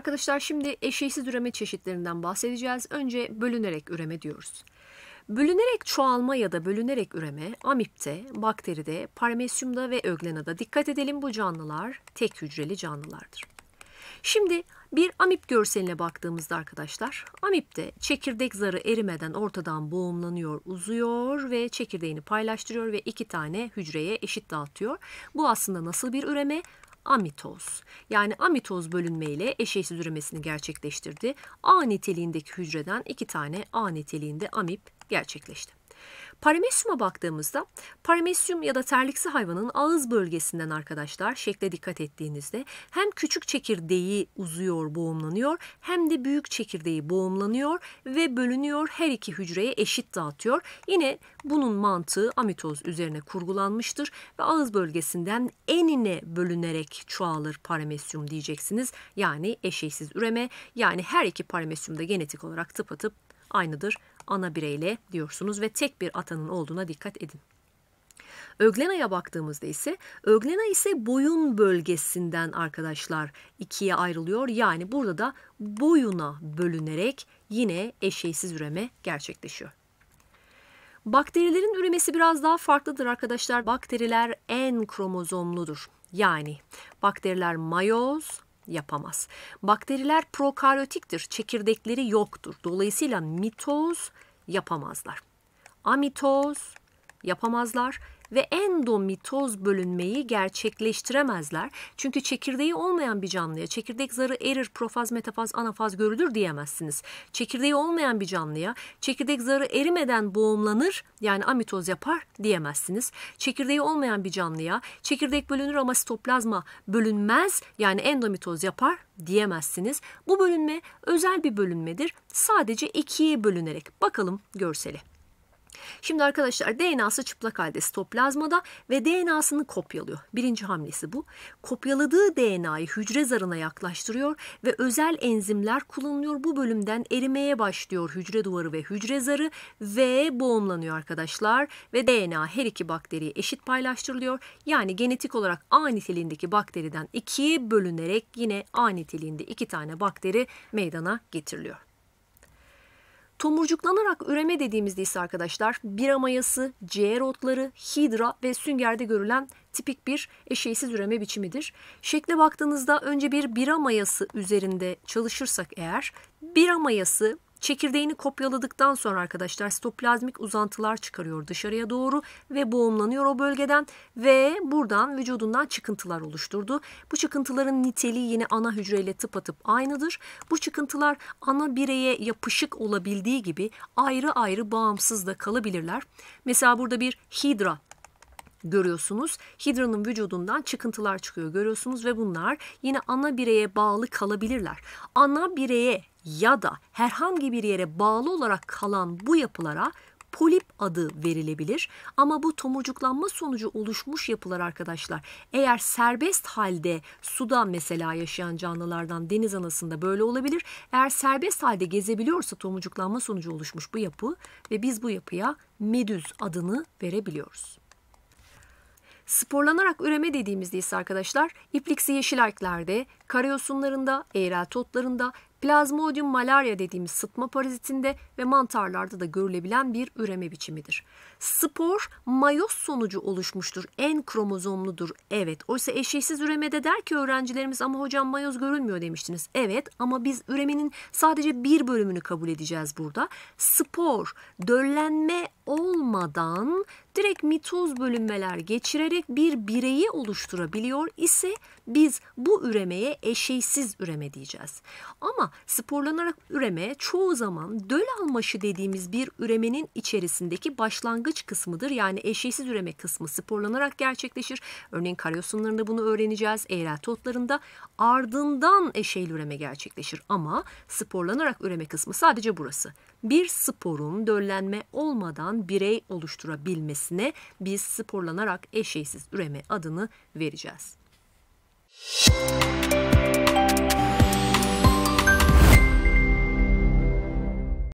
Arkadaşlar şimdi eşeğsiz üreme çeşitlerinden bahsedeceğiz. Önce bölünerek üreme diyoruz. Bölünerek çoğalma ya da bölünerek üreme amipte, bakteride, paramesyumda ve öglenada dikkat edelim bu canlılar tek hücreli canlılardır. Şimdi bir amip görseline baktığımızda arkadaşlar amipte çekirdek zarı erimeden ortadan boğumlanıyor, uzuyor ve çekirdeğini paylaştırıyor ve iki tane hücreye eşit dağıtıyor. Bu aslında nasıl bir üreme? amitoz. Yani amitoz bölünmeyle eşeğsiz üremesini gerçekleştirdi. A niteliğindeki hücreden iki tane A niteliğinde amip gerçekleşti. Paramesyuma baktığımızda paramesyum ya da terliksi hayvanın ağız bölgesinden arkadaşlar şekle dikkat ettiğinizde hem küçük çekirdeği uzuyor, boğumlanıyor hem de büyük çekirdeği boğumlanıyor ve bölünüyor her iki hücreye eşit dağıtıyor. Yine bunun mantığı amitoz üzerine kurgulanmıştır ve ağız bölgesinden enine bölünerek çoğalır paramesyum diyeceksiniz. Yani eşeysiz üreme yani her iki paramesyumda genetik olarak tıpatıp aynıdır ana bireyle diyorsunuz ve tek bir atanın olduğuna dikkat edin. Öglena'ya baktığımızda ise Öglena ise boyun bölgesinden arkadaşlar ikiye ayrılıyor. Yani burada da boyuna bölünerek yine eşeğsiz üreme gerçekleşiyor. Bakterilerin üremesi biraz daha farklıdır arkadaşlar. Bakteriler en kromozomludur. Yani bakteriler mayoz, yapamaz. Bakteriler prokaryotiktir, çekirdekleri yoktur. Dolayısıyla mitoz yapamazlar. Amitoz yapamazlar ve endomitoz bölünmeyi gerçekleştiremezler. Çünkü çekirdeği olmayan bir canlıya çekirdek zarı erir, profaz, metafaz, anafaz görülür diyemezsiniz. Çekirdeği olmayan bir canlıya çekirdek zarı erimeden boğumlanır yani amitoz yapar diyemezsiniz. Çekirdeği olmayan bir canlıya çekirdek bölünür ama sitoplazma bölünmez yani endomitoz yapar diyemezsiniz. Bu bölünme özel bir bölünmedir. Sadece ikiye bölünerek. Bakalım görseli. Şimdi arkadaşlar DNA'sı çıplak halde sitoplazmada ve DNA'sını kopyalıyor. Birinci hamlesi bu. Kopyaladığı DNA'yı hücre zarına yaklaştırıyor ve özel enzimler kullanılıyor. Bu bölümden erimeye başlıyor hücre duvarı ve hücre zarı ve boğumlanıyor arkadaşlar. Ve DNA her iki bakteriye eşit paylaştırılıyor. Yani genetik olarak A niteliğindeki bakteriden ikiye bölünerek yine A niteliğinde iki tane bakteri meydana getiriliyor. Tomurcuklanarak üreme dediğimizde ise arkadaşlar bira mayası, ciğer otları, hidra ve süngerde görülen tipik bir eşeğsiz üreme biçimidir. Şekle baktığınızda önce bir bira mayası üzerinde çalışırsak eğer bira mayası Çekirdeğini kopyaladıktan sonra arkadaşlar stoplazmik uzantılar çıkarıyor dışarıya doğru ve boğumlanıyor o bölgeden ve buradan vücudundan çıkıntılar oluşturdu. Bu çıkıntıların niteliği yine ana hücreyle tıpatıp aynıdır. Bu çıkıntılar ana bireye yapışık olabildiği gibi ayrı ayrı bağımsız da kalabilirler. Mesela burada bir hidra görüyorsunuz. Hidranın vücudundan çıkıntılar çıkıyor görüyorsunuz ve bunlar yine ana bireye bağlı kalabilirler. Ana bireye ya da herhangi bir yere bağlı olarak kalan bu yapılara polip adı verilebilir. Ama bu tomurcuklanma sonucu oluşmuş yapılar arkadaşlar eğer serbest halde suda mesela yaşayan canlılardan deniz anasında böyle olabilir. Eğer serbest halde gezebiliyorsa tomurcuklanma sonucu oluşmuş bu yapı ve biz bu yapıya medüz adını verebiliyoruz. Sporlanarak üreme dediğimizde ise arkadaşlar ipliksi yeşil erklerde, karyosunlarında, eğrelti otlarında, plazmodium malaria dediğimiz sıtma parazitinde ve mantarlarda da görülebilen bir üreme biçimidir. Spor mayoz sonucu oluşmuştur. En kromozomludur. Evet. Oysa eşeğsiz üremede der ki öğrencilerimiz ama hocam mayoz görülmüyor demiştiniz. Evet ama biz üremenin sadece bir bölümünü kabul edeceğiz burada. Spor döllenme olmadan direkt mitoz bölünmeler geçirerek bir bireyi oluşturabiliyor ise biz bu üremeye eşeğsiz üreme diyeceğiz. Ama sporlanarak üreme çoğu zaman döl almaşı dediğimiz bir üremenin içerisindeki başlangıç kısmıdır. Yani eşeğsiz üreme kısmı sporlanarak gerçekleşir. Örneğin karyosumlarında bunu öğreneceğiz. Eğrelti otlarında ardından eşeğli üreme gerçekleşir. Ama sporlanarak üreme kısmı sadece burası. Bir sporun döllenme olmadan birey oluşturabilmesine biz sporlanarak eşeğsiz üreme adını vereceğiz. Müzik